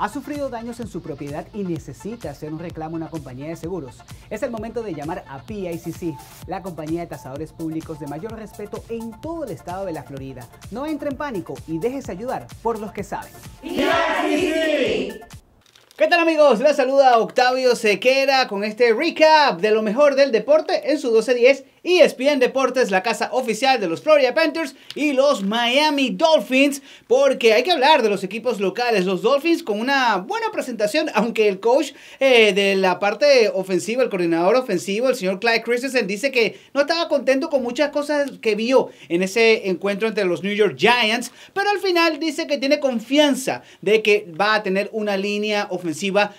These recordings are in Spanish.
ha sufrido daños en su propiedad y necesita hacer un reclamo a una compañía de seguros, es el momento de llamar a PICC, la compañía de tasadores públicos de mayor respeto en todo el estado de la Florida. No entre en pánico y déjese ayudar por los que saben. PICC. ¿Qué tal amigos? Les saluda Octavio Sequera con este recap de lo mejor del deporte en su 12-10 y ESPN Deportes, la casa oficial de los Florida Panthers y los Miami Dolphins, porque hay que hablar de los equipos locales. Los Dolphins con una buena presentación, aunque el coach eh, de la parte ofensiva, el coordinador ofensivo, el señor Clyde Christensen, dice que no estaba contento con muchas cosas que vio en ese encuentro entre los New York Giants, pero al final dice que tiene confianza de que va a tener una línea ofensiva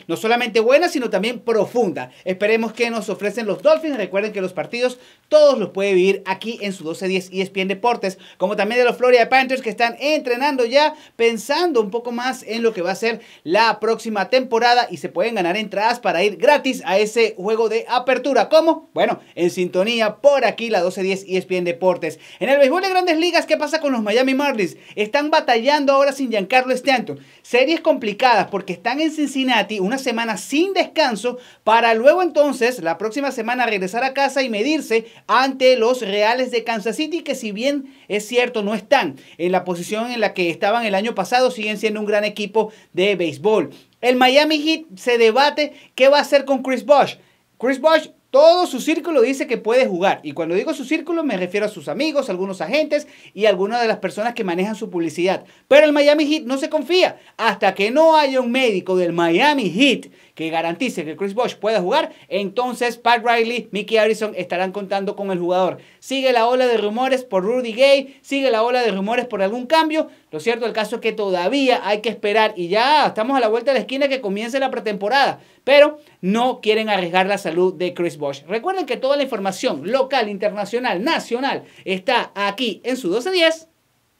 no solamente buena, sino también profunda. Esperemos que nos ofrecen los Dolphins. Recuerden que los partidos todos los puede vivir aquí en su 12-10 ESPN Deportes, como también de los Florida Panthers que están entrenando ya, pensando un poco más en lo que va a ser la próxima temporada y se pueden ganar entradas para ir gratis a ese juego de apertura. como Bueno, en sintonía por aquí la 12-10 ESPN Deportes. En el béisbol de grandes ligas, ¿qué pasa con los Miami Marlins? Están batallando ahora sin Giancarlo Stanton. Series complicadas porque están en Cincinnati una semana sin descanso para luego entonces la próxima semana regresar a casa y medirse ante los Reales de Kansas City que si bien es cierto no están en la posición en la que estaban el año pasado siguen siendo un gran equipo de béisbol. El Miami Heat se debate qué va a hacer con Chris Bosh. Chris Bosh todo su círculo dice que puede jugar. Y cuando digo su círculo me refiero a sus amigos, algunos agentes y algunas de las personas que manejan su publicidad. Pero el Miami Heat no se confía. Hasta que no haya un médico del Miami Heat que garantice que Chris Bosh pueda jugar, entonces Pat Riley, Mickey Harrison estarán contando con el jugador. Sigue la ola de rumores por Rudy Gay, sigue la ola de rumores por algún cambio. Lo cierto el caso es que todavía hay que esperar y ya estamos a la vuelta de la esquina que comience la pretemporada. Pero no quieren arriesgar la salud de Chris Recuerden que toda la información local, internacional, nacional está aquí en su 1210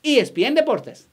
y ESPN Deportes.